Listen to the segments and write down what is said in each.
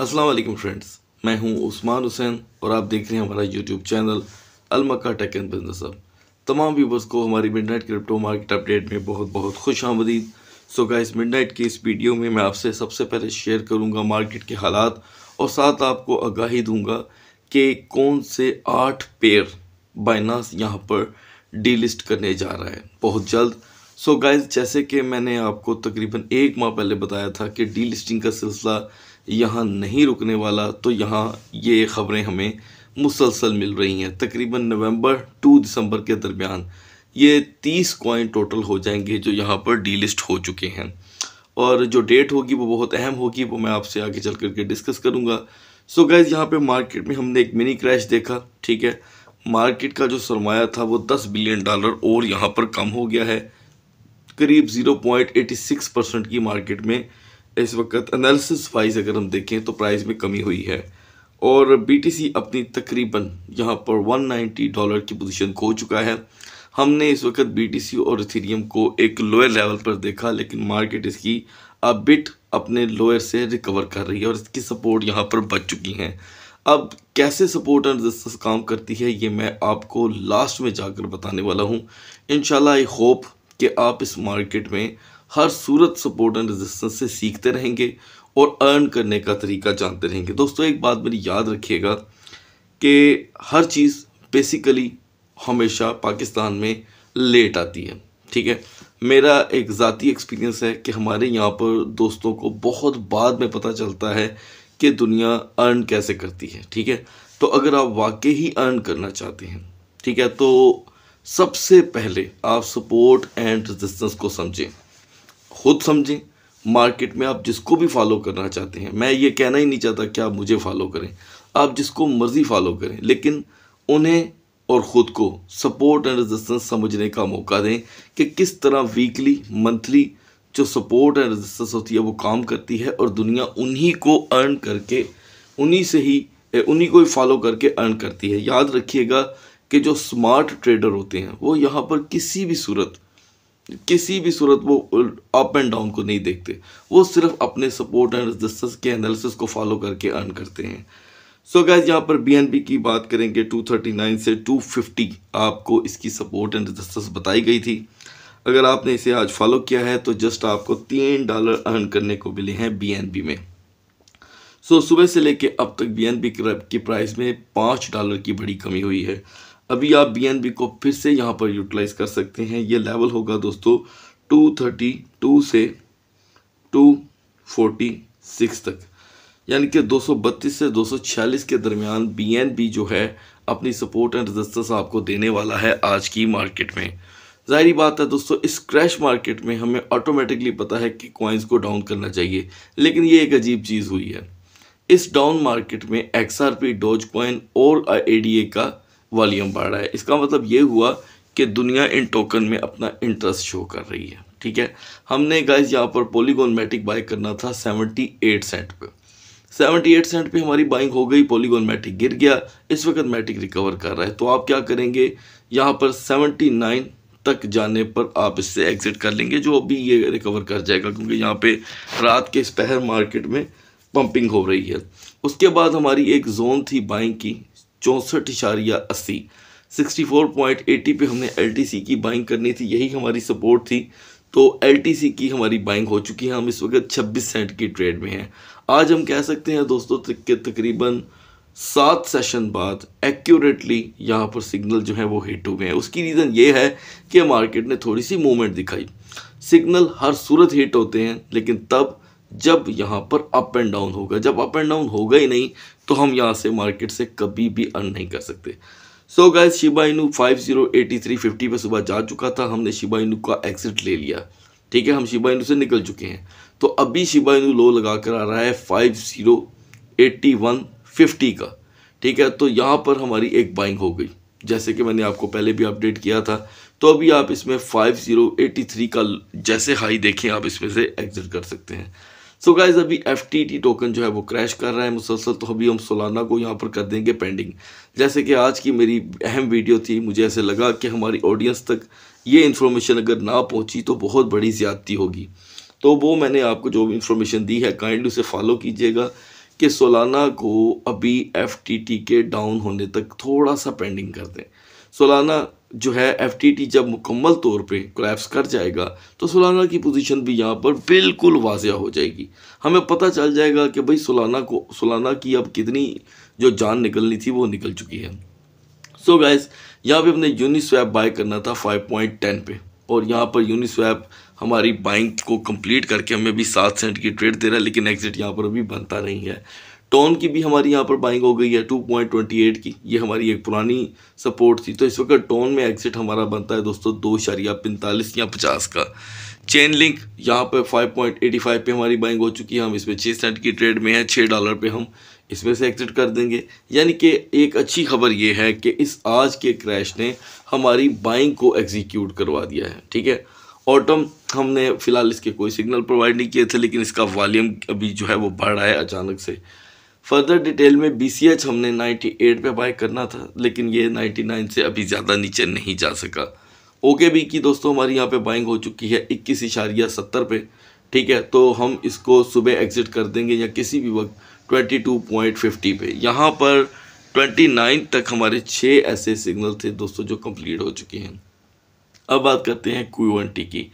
अस्सलाम वालेकुम फ्रेंड्स मैं हूं उस्मान हुसैन और आप देख रहे हैं हमारा यूट्यूब चैनल अलमका टेक एंड बिजनेस अब तमाम व्यूवर्स को हमारी मिडनाइट क्रिप्टो मार्केट अपडेट में बहुत बहुत खुश आमदीद सो गाइस मिडनाइट की इस वीडियो में मैं आपसे सबसे पहले शेयर करूंगा मार्केट के हालात और साथ आपको आगाही दूंगा कि कौन से आठ पेयर बाइनास यहाँ पर डीलिस्ट करने जा रहा है बहुत जल्द सो so गाइज जैसे कि मैंने आपको तकरीबन एक माह पहले बताया था कि डी का सिलसिला यहाँ नहीं रुकने वाला तो यहाँ ये ख़बरें हमें मुसलसल मिल रही हैं तकरीबन नवंबर टू दिसंबर के दरमियान ये तीस कॉइन टोटल हो जाएंगे जो यहाँ पर डीलिस्ट हो चुके हैं और जो डेट होगी वो बहुत अहम होगी वो मैं आपसे आगे चल करके डिस्कस करूँगा सो गैज़ यहाँ पे मार्केट में हमने एक मिनी क्रैश देखा ठीक है मार्केट का जो सरमाया था वो दस बिलियन डॉलर और यहाँ पर कम हो गया है करीब 0.86 परसेंट की मार्केट में इस वक्त एनालिसिस वाइज अगर हम देखें तो प्राइस में कमी हुई है और बीटीसी अपनी तकरीबन यहाँ पर 190 डॉलर की पोजीशन खो चुका है हमने इस वक्त बीटीसी और इथेरियम को एक लोअर लेवल पर देखा लेकिन मार्केट इसकी अब बिट अपने लोअर से रिकवर कर रही है और इसकी सपोर्ट यहाँ पर बच चुकी हैं अब कैसे सपोर्ट एंड रजिस्टेंस काम करती है ये मैं आपको लास्ट में जाकर बताने वाला हूँ इन आई होप कि आप इस मार्केट में हर सूरत सपोर्ट एंड रेजिस्टेंस से सीखते रहेंगे और अर्न करने का तरीका जानते रहेंगे दोस्तों एक बात मेरी याद रखिएगा कि हर चीज़ बेसिकली हमेशा पाकिस्तान में लेट आती है ठीक है मेरा एक ज़ाती एक्सपीरियंस है कि हमारे यहाँ पर दोस्तों को बहुत बाद में पता चलता है कि दुनिया अर्न कैसे करती है ठीक है तो अगर आप वाकई ही अर्न करना चाहते हैं ठीक है तो सबसे पहले आप सपोर्ट एंड रेजिस्टेंस को समझें खुद समझें मार्केट में आप जिसको भी फॉलो करना चाहते हैं मैं ये कहना ही नहीं चाहता कि आप मुझे फॉलो करें आप जिसको मर्ज़ी फॉलो करें लेकिन उन्हें और ख़ुद को सपोर्ट एंड रेजिस्टेंस समझने का मौका दें कि किस तरह वीकली मंथली जो सपोर्ट एंड रेजिस्टेंस होती है वो काम करती है और दुनिया उन्हीं को अर्न करके उन्हीं से ही उन्हीं को ही फॉलो करके अर्न करती है याद रखिएगा कि जो स्मार्ट ट्रेडर होते हैं वो यहाँ पर किसी भी सूरत किसी भी सूरत वो अप एंड डाउन को नहीं देखते वो सिर्फ अपने सपोर्ट एंड रजिस्टेंस के एनालिसिस को फॉलो करके अर्न करते हैं सो so गैस यहाँ पर बी की बात करेंगे 239 से 250 आपको इसकी सपोर्ट एंड रजिस्टेंस बताई गई थी अगर आपने इसे आज फॉलो किया है तो जस्ट आपको तीन डॉलर अर्न करने को मिले हैं बी में सो so, सुबह से लेके अब तक बी की प्राइस में पाँच डॉलर की बड़ी कमी हुई है अभी आप बी को फिर से यहाँ पर यूटिलाइज कर सकते हैं ये लेवल होगा दोस्तों टू थर्टी टू से टू फोर्टी सिक्स तक यानी कि 232 से 246 के दरमियान बी जो है अपनी सपोर्ट एंड रजिस्टेंस आपको देने वाला है आज की मार्केट में जाहरी बात है दोस्तों इस क्रैश मार्केट में हमें ऑटोमेटिकली पता है कि कॉइन्स को डाउन करना चाहिए लेकिन ये एक अजीब चीज़ हुई है इस डाउन मार्केट में X R P Doge coin और ए का वॉल्यूम बढ़ रहा है इसका मतलब ये हुआ कि दुनिया इन टोकन में अपना इंटरेस्ट शो कर रही है ठीक है हमने गाइस यहाँ पर पोलीगोन मैटिक बाई करना था सेवनटी एट सेंट पर सेवनटी एट सेंट पर हमारी बाइंग हो गई पोलीगोन मैटिक गिर गया इस वक्त मैटिक रिकवर कर रहा है तो आप क्या करेंगे यहाँ पर सेवेंटी नाइन तक जाने पर आप इससे एग्ज़िट कर लेंगे जो अभी ये रिकवर कर जाएगा क्योंकि यहाँ पर रात के इस पहर मार्केट में पंपिंग हो रही है उसके बाद हमारी एक जोन थी बाइंग की चौंसठ इशारिया अस्सी सिक्सटी फोर पॉइंट एटी पर हमने एल टी सी की बाइंग करनी थी यही हमारी सपोर्ट थी तो एल टी सी की हमारी बाइंग हो चुकी है हम इस वक्त छब्बीस सेंट की ट्रेड में हैं आज हम कह सकते हैं दोस्तों के तकरीबन सात सेशन बाद एक्यूरेटली यहाँ पर सिग्नल जो है वो हिट हो गए हैं उसकी रीज़न ये है कि मार्केट ने थोड़ी सी मूवमेंट दिखाई सिग्नल हर सूरत हिट होते हैं लेकिन तब जब यहाँ पर अप एंड डाउन होगा जब अप एंड डाउन होगा ही नहीं तो हम यहाँ से मार्केट से कभी भी अर्न नहीं कर सकते so guys Shiba Inu fifty पर सुबह जा चुका था हमने शिबा इनू का एग्जिट ले लिया ठीक है हम शिबा इनू से निकल चुके हैं तो अभी शिबा इनू लो लगा कर आ रहा है फाइव जीरो वन फिफ्टी का ठीक है तो यहाँ पर हमारी एक बाइंग हो गई जैसे कि मैंने आपको पहले भी अपडेट किया था तो अभी आप इसमें थ्री का जैसे हाई देखें आप इसमें से एग्जिट कर सकते हैं सो गाइज अभी एफ टोकन जो है वो क्रैश कर रहा है मुसलसल तो अभी हम सोलाना को यहाँ पर कर देंगे पेंडिंग जैसे कि आज की मेरी अहम वीडियो थी मुझे ऐसे लगा कि हमारी ऑडियंस तक ये इन्फॉर्मेशन अगर ना पहुँची तो बहुत बड़ी ज़्यादती होगी तो वो मैंने आपको जो भी इन्फॉर्मेशन दी है काइंडली उसे फॉलो कीजिएगा कि सोलाना को अभी एफ के डाउन होने तक थोड़ा सा पेंडिंग कर दें सोलाना जो है एफ जब मुकम्मल तौर पे क्रैप्स कर जाएगा तो सोलाना की पोजीशन भी यहाँ पर बिल्कुल वाजह हो जाएगी हमें पता चल जाएगा कि भाई सोलाना को सोलाना की अब कितनी जो जान निकलनी थी वो निकल चुकी है सो so गाइस यहाँ पे हमने यूनिस्वैप बाय करना था 5.10 पे और यहाँ पर यूनिस्वैप हमारी बाइंग को कम्प्लीट करके हमें भी सात सेंट की ट्रेड दे रहा है लेकिन एग्जिट यहाँ पर अभी बनता नहीं है टोन की भी हमारी यहाँ पर बाइंग हो गई है 2.28 की ये हमारी एक पुरानी सपोर्ट थी तो इस वक्त टोन में एग्जिट हमारा बनता है दोस्तों दो शरिया पैंतालीस या पचास का चेन लिंक यहाँ पर 5.85 पे हमारी बाइंग हो चुकी है हम इसमें छः सेंट की ट्रेड में है छः डॉलर पे हम इसमें से एग्जिट कर देंगे यानी कि एक अच्छी खबर ये है कि इस आज के क्रैश ने हमारी बाइंग को एग्जीक्यूट करवा दिया है ठीक है ऑटम हमने फ़िलहाल इसके कोई सिग्नल प्रोवाइड नहीं किए थे लेकिन इसका वॉल्यूम अभी जो है वो बढ़ रहा है अचानक से फर्दर डिटेल में बी हमने 98 पे बाय करना था लेकिन ये 99 से अभी ज़्यादा नीचे नहीं जा सका ओके बी की दोस्तों हमारी यहाँ पे बाइंग हो चुकी है इक्कीस इशारिया सत्तर पे ठीक है तो हम इसको सुबह एग्ज़िट कर देंगे या किसी भी वक्त ट्वेंटी टू पॉइंट फिफ्टी पे यहाँ पर ट्वेंटी नाइन तक हमारे छः ऐसे सिग्नल थे दोस्तों जो कम्प्लीट हो चुके हैं अब बात करते हैं क्यू एन टी की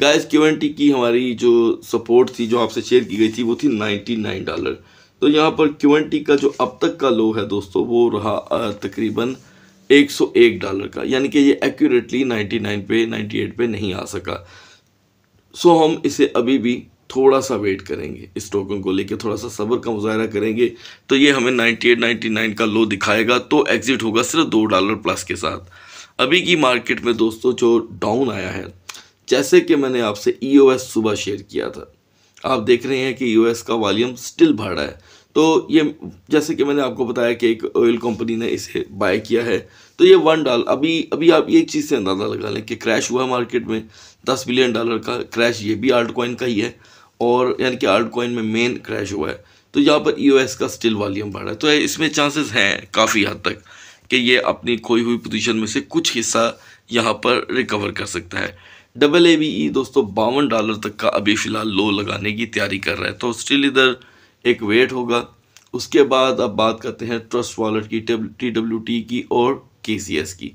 गाइस क्यू एन टी की हमारी जो सपोर्ट थी जो आपसे शेयर की गई थी वो थी नाइन्टी नाइन डॉलर तो यहाँ पर क्यू एन टी का जो अब तक का लो है दोस्तों वो रहा तकरीबन 101 डॉलर का यानी कि ये एक्यूरेटली 99 पे 98 पे नहीं आ सका सो हम इसे अभी भी थोड़ा सा वेट करेंगे इस टोकन को लेके थोड़ा सा सब्र का मुजाहरा करेंगे तो ये हमें 98 99 का लो दिखाएगा तो एग्ज़िट होगा सिर्फ दो डॉलर प्लस के साथ अभी की मार्केट में दोस्तों जो डाउन आया है जैसे कि मैंने आपसे ई e सुबह शेयर किया था आप देख रहे हैं कि यूएस का वॉल्यूम स्टिल बढ़ रहा है तो ये जैसे कि मैंने आपको बताया कि एक ऑयल कंपनी ने इसे बाय किया है तो ये वन डॉलर अभी अभी आप ये चीज़ से अंदाज़ा लगा लें कि क्रैश हुआ मार्केट में दस बिलियन डॉलर का क्रैश ये भी आल्ट कॉइन का ही है और यानी कि आल्ट कॉइन में मेन क्रैश हुआ है तो यहाँ पर यू का स्टिल वॉल्यूम बढ़ा है तो इसमें चांसेस हैं काफ़ी हद तक कि ये अपनी खोई हुई पोजीशन में से कुछ हिस्सा यहाँ पर रिकवर कर सकता है डबल ए बी ई दोस्तों बावन डॉलर तक का अभी फ़िलहाल लो लगाने की तैयारी कर रहा है तो स्टिल इधर एक वेट होगा उसके बाद अब बात करते हैं ट्रस्ट वॉलेट की टी डब्ल्यू टी की और के सी एस की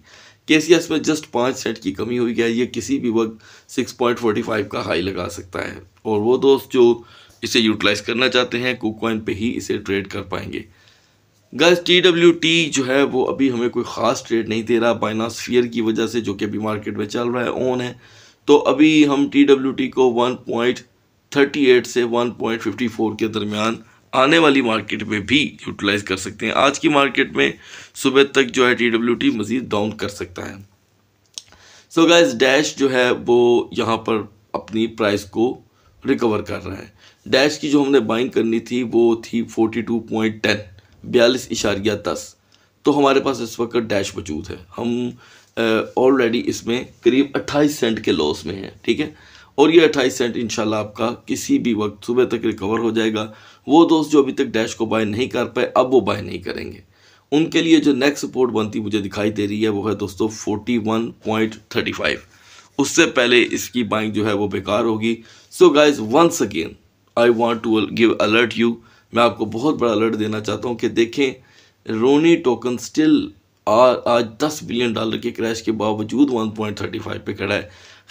के सी एस में जस्ट पाँच सेट की कमी हुई है ये किसी भी वक्त सिक्स पॉइंट फोर्टी फाइव का हाई लगा सकता है और वो दोस्त जो इसे यूटिलाइज करना चाहते हैं कुकॉइन पर ही इसे ट्रेड कर पाएंगे गैस टी डब्ल्यू टी जो है वो अभी हमें कोई ख़ास ट्रेड नहीं दे रहा बाइनासफियर की वजह से जो कि अभी मार्केट में चल रहा है ऑन है तो अभी हम टी को 1.38 से 1.54 के दरमियान आने वाली मार्केट में भी यूटिलाइज कर सकते हैं आज की मार्केट में सुबह तक जो है टी डब्ल्यू टी मज़ीद डाउन कर सकता है सो गाइज डैश जो है वो यहाँ पर अपनी प्राइस को रिकवर कर रहा है डैश की जो हमने बाइंग करनी थी वो थी फोर्टी टू पॉइंट टेन बयालीस इशारिया दस तो हमारे पास इस वक्त डैश मौजूद है हम ऑलरेडी इसमें करीब 28 सेंट के लॉस में है ठीक है और ये 28 सेंट इंशाल्लाह आपका किसी भी वक्त सुबह तक रिकवर हो जाएगा वो दोस्त जो अभी तक डैश को बाय नहीं कर पाए अब वो बाय नहीं करेंगे उनके लिए जो नेक्स्ट सपोर्ट बनती मुझे दिखाई दे रही है वो है दोस्तों फोर्टी उससे पहले इसकी बाइंग जो है वो बेकार होगी so guys once again I want to give alert you मैं आपको बहुत बड़ा अलर्ट देना चाहता हूँ कि देखें रोनी टोकन स्टिल आज 10 बिलियन डॉलर के क्रैश के बावजूद 1.35 पे खड़ा है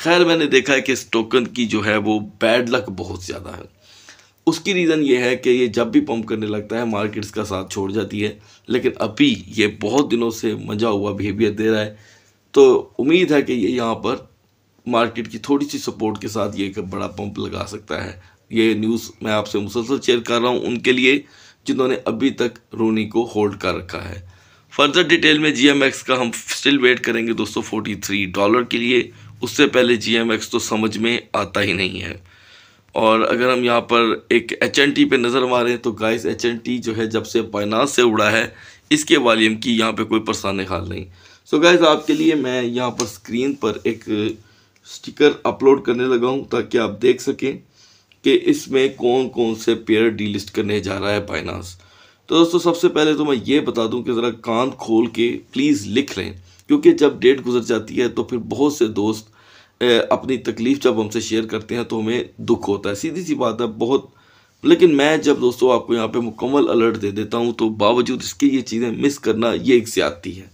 खैर मैंने देखा है कि इस टोकन की जो है वो बैड लक बहुत ज़्यादा है उसकी रीज़न ये है कि ये जब भी पंप करने लगता है मार्केट्स का साथ छोड़ जाती है लेकिन अभी ये बहुत दिनों से मजा हुआ बिहेवियर दे रहा है तो उम्मीद है कि ये यहाँ पर मार्केट की थोड़ी सी सपोर्ट के साथ ये एक बड़ा पंप लगा सकता है ये न्यूज़ मैं आपसे मुसलसल शेयर कर रहा हूँ उनके लिए जिन्होंने अभी तक रोनी को होल्ड कर रखा है फर्दर डिटेल में जी का हम स्टिल वेट करेंगे दोस्तों 43 डॉलर के लिए उससे पहले जी तो समझ में आता ही नहीं है और अगर हम यहाँ पर एक एच एन टी पर नज़र मारें तो गाइस एच एन टी जो है जब से पाइनास से उड़ा है इसके वॉल्यूम की यहाँ पे कोई परसान हाल नहीं सो so गाइस आपके लिए मैं यहाँ पर स्क्रीन पर एक स्टिकर अपलोड करने लगा हूँ ताकि आप देख सकें कि इसमें कौन कौन से पेयर डीलिस्ट करने जा रहा है पाइनास तो दोस्तों सबसे पहले तो मैं ये बता दूं कि ज़रा कान खोल के प्लीज़ लिख लें क्योंकि जब डेट गुजर जाती है तो फिर बहुत से दोस्त अपनी तकलीफ़ जब हमसे शेयर करते हैं तो हमें दुख होता है सीधी सी बात है बहुत लेकिन मैं जब दोस्तों आपको यहाँ पे मुकम्मल अलर्ट दे देता हूँ तो बावजूद इसके ये चीज़ें मिस करना ये एक ज़्यादती है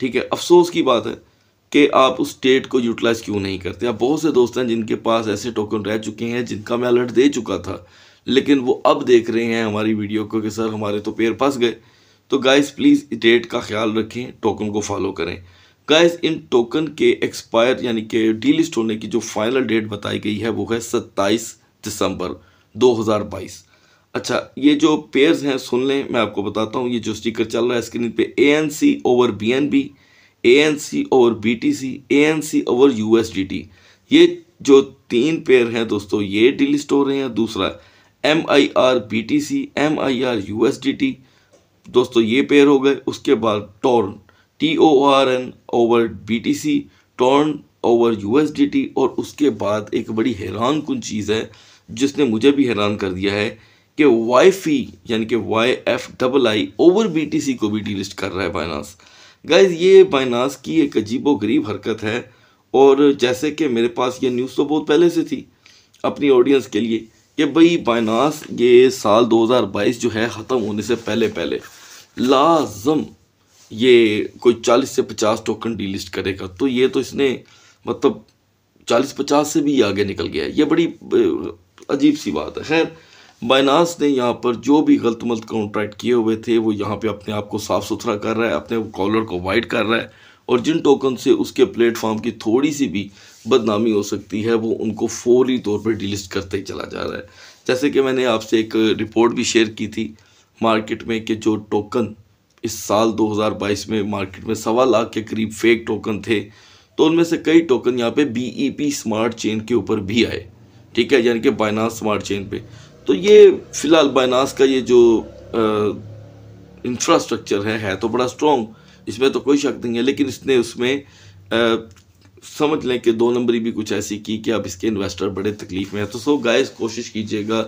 ठीक है अफसोस की बात है कि आप उस डेट को यूटिलाइज़ क्यों नहीं करते आप बहुत से दोस्त हैं जिनके पास ऐसे टोकन रह चुके हैं जिनका मैं अलर्ट दे चुका था लेकिन वो अब देख रहे हैं हमारी वीडियो को कि सर हमारे तो पैर फंस गए तो गाइस प्लीज़ डेट का ख्याल रखें टोकन को फॉलो करें गाइस इन टोकन के एक्सपायर यानी कि डीलिस्ट होने की जो फाइनल डेट बताई गई है वो है सत्ताईस दिसंबर दो अच्छा ये जो पेयर्स हैं सुन लें मैं आपको बताता हूँ ये जो स्टिकर चल रहा है स्क्रीन पे A N C over B N B A N C over B T C A N C over U S D T ये जो तीन पेयर हैं दोस्तों ये डिलिस्ट हो रहे हैं दूसरा M I R B T C M I R U S D T दोस्तों ये पेयर हो गए उसके बाद torn T O R N over B T C torn over U S D T और उसके बाद एक बड़ी हैरान कन चीज़ है जिसने मुझे भी हैरान कर दिया है कि वाई फी e, यानी कि Y F double I over B T C को भी डी लिस्ट कर रहा है बाइनास गाइज ये बाइनास की एक अजीब व गरीब हरकत है और जैसे कि मेरे पास ये न्यूज़ तो बहुत पहले से थी अपनी ऑडियंस के लिए कि भाई बाइनास ये साल 2022 जो है ख़त्म होने से पहले पहले लाजम ये कोई 40 से 50 टोकन डीलिस्ट करेगा तो ये तो इसने मतलब 40-50 से भी आगे निकल गया है ये बड़ी अजीब सी बात है खैर बाइनास ने यहाँ पर जो भी गलत मलत कॉन्ट्रैक्ट किए हुए थे वो यहाँ पे अपने आप को साफ़ सुथरा कर रहा है अपने कॉलर को वाइड कर रहा है और जिन टोकन से उसके प्लेटफॉर्म की थोड़ी सी भी बदनामी हो सकती है वो उनको फौरी तौर पर डिलिस्ट करते ही चला जा रहा है जैसे कि मैंने आपसे एक रिपोर्ट भी शेयर की थी मार्केट में कि जो टोकन इस साल 2022 में मार्केट में सवा लाख के करीब फेक टोकन थे तो उनमें से कई टोकन यहाँ पे पी स्मार्ट चेन के ऊपर भी आए ठीक है यानी कि बाइनास स्मार्ट चेन पे तो ये फ़िलहाल बाइनास का ये जो इंफ्रास्ट्रक्चर है है तो बड़ा स्ट्रॉन्ग इसमें तो कोई शक नहीं है लेकिन इसने उसमें आ, समझ लें कि दो नंबरी भी कुछ ऐसी की कि अब इसके इन्वेस्टर बड़े तकलीफ में है तो सो गाइस कोशिश कीजिएगा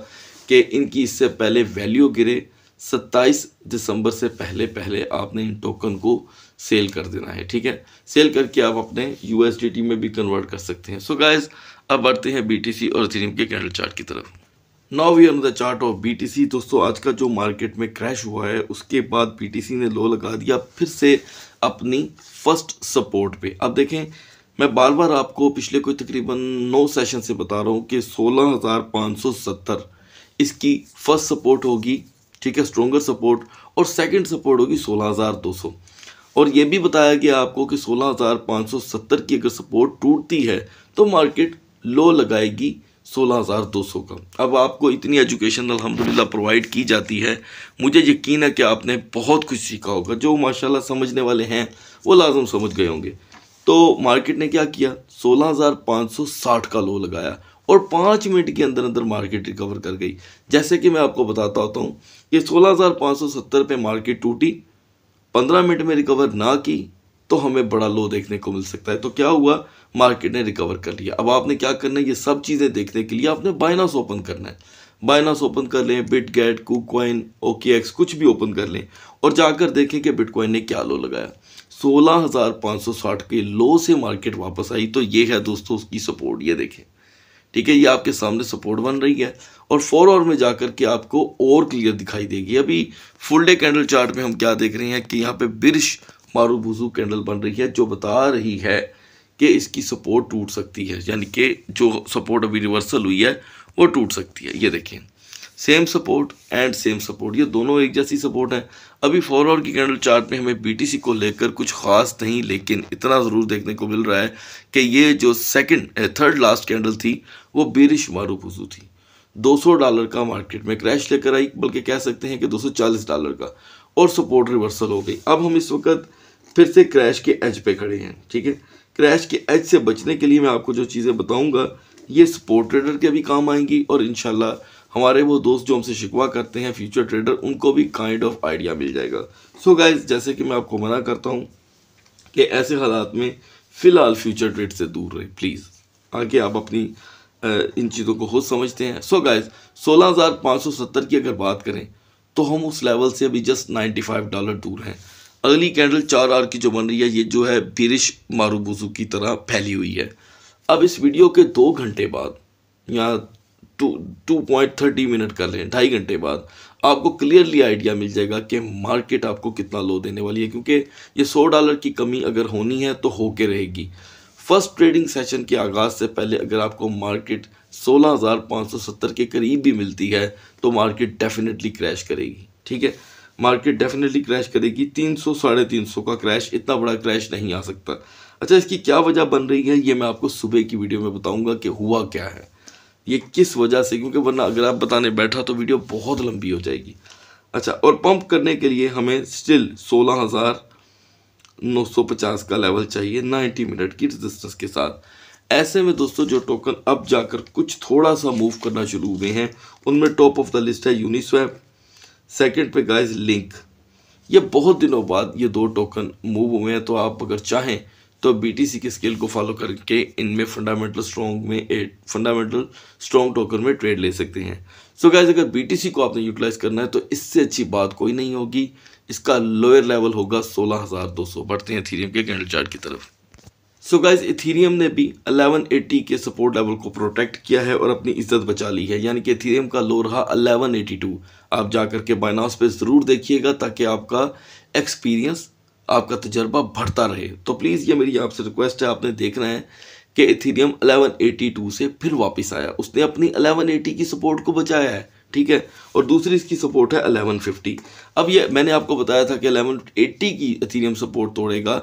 कि इनकी इससे पहले वैल्यू गिरे 27 दिसंबर से पहले पहले आपने इन टोकन को सेल कर देना है ठीक है सेल करके आप अपने यू में भी कन्वर्ट कर सकते हैं सो so गाइज अब बढ़ते हैं बी और थीरियम के कैंडल चार्ट की तरफ now we the chart of B दोस्तों आज का जो मार्केट में क्रैश हुआ है उसके बाद बी टी सी ने लो लगा दिया फिर से अपनी फर्स्ट सपोर्ट पे अब देखें मैं बार बार आपको पिछले कोई तकरीबन नौ सेशन से बता रहा हूँ कि सोलह हज़ार पाँच सौ सत्तर इसकी फर्स्ट सपोर्ट होगी ठीक है स्ट्रोंगर सपोर्ट और सेकंड सपोर्ट होगी सोलह हज़ार दो सौ और ये भी बताया गया आपको कि सोलह हज़ार पाँच सौ सत्तर की अगर सपोर्ट टूटती है तो मार्केट लो लगाएगी सोलह हज़ार दो सौ का अब आपको इतनी एजुकेशन अलहमदिल्ला प्रोवाइड की जाती है मुझे यकीन है कि आपने बहुत कुछ सीखा होगा जो माशाल्लाह समझने वाले हैं वो लाजम समझ गए होंगे तो मार्केट ने क्या किया 16,560 का लो लगाया और पाँच मिनट के अंदर अंदर मार्केट रिकवर कर गई जैसे कि मैं आपको बताता होता हूँ कि 16,570 पे मार्केट टूटी 15 मिनट में रिकवर ना की तो हमें बड़ा लो देखने को मिल सकता है तो क्या हुआ मार्केट ने रिकवर कर लिया अब आपने क्या करना है ये सब चीज़ें देखने के लिए आपने बाइनास ओपन करना है बाइनास ओपन कर लें Bitget KuCoin OKX कुछ भी ओपन कर लें और जाकर देखें कि बिटकॉइन ने क्या लो लगाया 16,560 के लो से मार्केट वापस आई तो ये है दोस्तों उसकी सपोर्ट ये देखें ठीक है ये आपके सामने सपोर्ट बन रही है और फोर आवर में जाकर के आपको और क्लियर दिखाई देगी अभी फुल डे कैंडल चार्ट में हम क्या देख रहे हैं कि यहाँ पे बिरश मारूबुजू कैंडल बन रही है जो बता रही है कि इसकी सपोर्ट टूट सकती है यानी कि जो सपोर्ट अभी रिवर्सल हुई है वो टूट सकती है ये देखें same support and same support ये दोनों एक जैसी सपोर्ट है अभी फॉरवर्ड की कैंडल चार्ट में हमें बीटीसी को लेकर कुछ खास नहीं लेकिन इतना ज़रूर देखने को मिल रहा है कि ये जो सेकंड थर्ड लास्ट कैंडल थी वो बेरिश मारूफूसू थी 200 डॉलर का मार्केट में क्रैश लेकर आई बल्कि कह सकते हैं कि 240 डॉलर का और सपोर्ट रिवर्सल हो गई अब हम इस वक्त फिर से क्रैश के एज पे खड़े हैं ठीक है क्रैश के एज से बचने के लिए मैं आपको जो चीज़ें बताऊंगा ये सपोर्ट ट्रेडर के भी काम आएंगी और इनशाला हमारे वो दोस्त जो हमसे शिकवा करते हैं फ्यूचर ट्रेडर उनको भी काइंड ऑफ आइडिया मिल जाएगा सो so गाइज जैसे कि मैं आपको मना करता हूँ कि ऐसे हालात में फ़िलहाल फ्यूचर ट्रेड से दूर रहें प्लीज़ आगे आप अपनी इन चीज़ों को खुद समझते हैं सो गाइज सोलह की अगर बात करें तो हम उस लेवल से अभी जस्ट 95 डॉलर दूर हैं अगली कैंडल चार आर की जो बन रही है ये जो है बिरिश मारूबुजू की तरह फैली हुई है अब इस वीडियो के दो घंटे बाद या two two point thirty minute कर लें ढाई घंटे बाद आपको क्लियरली आइडिया मिल जाएगा कि मार्केट आपको कितना लो देने वाली है क्योंकि ये सौ डॉलर की कमी अगर होनी है तो होके रहेगी फर्स्ट ट्रेडिंग सेशन के आगाज़ से पहले अगर आपको मार्केट 16,570 के करीब भी मिलती है तो मार्केट डेफिनेटली क्रैश करेगी ठीक है मार्केट डेफिनेटली क्रैश करेगी तीन सौ साढ़े तीन सौ का क्रैश इतना बड़ा क्रैश नहीं आ सकता अच्छा इसकी क्या वजह बन रही है ये मैं आपको सुबह की वीडियो में बताऊंगा कि हुआ क्या है ये किस वजह से क्योंकि वरना अगर आप बताने बैठा तो वीडियो बहुत लंबी हो जाएगी अच्छा और पंप करने के लिए हमें स्टिल सोलह हज़ार नौ सौ पचास का लेवल चाहिए नाइन्टी मिनट की रजिस्टेंस के साथ ऐसे में दोस्तों जो टोकन अब जाकर कुछ थोड़ा सा मूव करना शुरू हुए हैं उनमें टॉप ऑफ द लिस्ट है यूनिस्वैप सेकंड पे गाइस लिंक ये बहुत दिनों बाद ये दो टोकन मूव हुए हैं तो आप अगर चाहें तो बीटीसी के स्केल को फॉलो करके इनमें फंडामेंटल स्ट्रॉन्ग में एट फंडामेंटल स्ट्रॉन्ग टोकर में ट्रेड ले सकते हैं सो so गैस अगर बीटीसी को आपने यूटिलाइज करना है तो इससे अच्छी बात कोई नहीं होगी इसका लोअर लेवल होगा सौ बढ़ते हैं थीरियम के कैंडल चार्ट की तरफ सो गाइज इथीरियम ने भी 1180 के सपोर्ट लेवल को प्रोटेक्ट किया है और अपनी इज्जत बचा ली है यानी कि इथीरियम का लो रहा 1182 आप जा करके बाइनास पे ज़रूर देखिएगा ताकि आपका एक्सपीरियंस आपका तजर्बा बढ़ता रहे तो प्लीज़ ये मेरी आपसे रिक्वेस्ट है आपने देखना है कि इथीरियम 1182 से फिर वापस आया उसने अपनी 1180 की सपोर्ट को बचाया है ठीक है और दूसरी इसकी सपोर्ट है 1150 अब ये मैंने आपको बताया था कि 1180 की इथीरियम सपोर्ट तोड़ेगा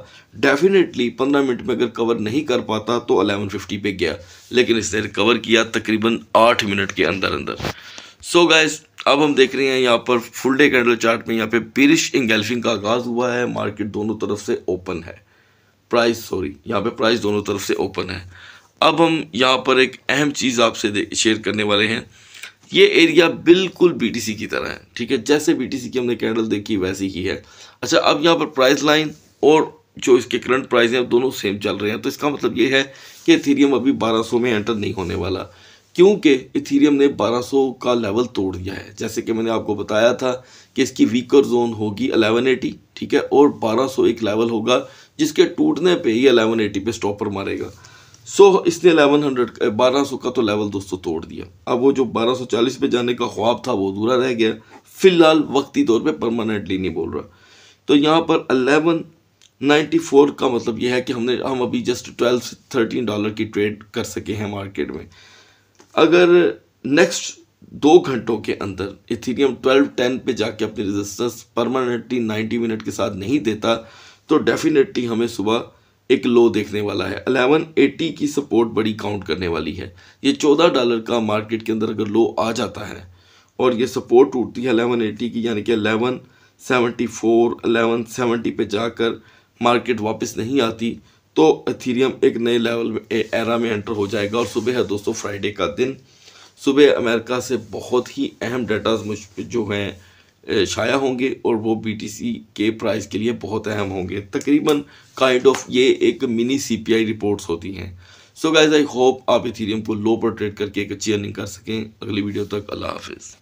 डेफिनेटली 15 मिनट में अगर कवर नहीं कर पाता तो 1150 पे गया लेकिन इसने रिकवर किया तकरीबन 8 मिनट के अंदर अंदर सो so गाइस अब हम देख रहे हैं यहाँ पर फुल डे कैंडल चार्ट में यहाँ पे पेरिश इंगेल्फिंग का आगाज़ हुआ है मार्केट दोनों तरफ से ओपन है प्राइस सॉरी यहाँ पे प्राइस दोनों तरफ से ओपन है अब हम यहाँ पर एक अहम चीज़ आपसे शेयर करने वाले हैं ये एरिया बिल्कुल बी की तरह है ठीक है जैसे बी की हमने कैंडल देखी वैसी ही है अच्छा अब यहाँ पर प्राइस लाइन और जो इसके करंट प्राइस हैं दोनों सेम चल रहे हैं तो इसका मतलब ये है कि थीरियम अभी 1200 में एंटर नहीं होने वाला क्योंकि इथीरियम ने 1200 का लेवल तोड़ दिया है जैसे कि मैंने आपको बताया था कि इसकी वीकर जोन होगी 1180 ठीक है और 1200 एक लेवल होगा जिसके टूटने पे ही 1180 पे स्टॉपर मारेगा सो so, इसने 1100 1200 का तो लेवल दोस्तों तोड़ दिया अब वो जो 1240 पे जाने का ख्वाब था वो अधूरा रह गया फ़िलहाल वक्ती तौर पर परमानेंटली नहीं बोल रहा तो यहाँ पर अलेवन का मतलब यह है कि हमने हम अभी जस्ट ट्वेल्व से डॉलर की ट्रेड कर सके हैं मार्केट में अगर नेक्स्ट दो घंटों के अंदर इथीरियम 1210 पे जाके अपनी रेजिस्टेंस परमानेंटली 90 मिनट के साथ नहीं देता तो डेफिनेटली हमें सुबह एक लो देखने वाला है 1180 की सपोर्ट बड़ी काउंट करने वाली है ये 14 डॉलर का मार्केट के अंदर अगर लो आ जाता है और ये सपोर्ट टूटती है अलेवन की यानी कि अलेवन 1174 फोर पे जाकर मार्केट वापस नहीं आती तो एथीरियम एक नए लेवल में एरा में एंटर हो जाएगा और सुबह है दोस्तों फ्राइडे का दिन सुबह अमेरिका से बहुत ही अहम डाटाज मुझ जो हैं शाया होंगे और वो बीटीसी के प्राइस के लिए बहुत अहम होंगे तकरीबन काइंड ऑफ ये एक मिनी सीपीआई रिपोर्ट्स होती हैं सो गाइज आई होप आप इथीरियम को लो पर ट्रेड करके एक अच्छी अर्निंग कर सकें अगली वीडियो तक अल्लाह हाफिज़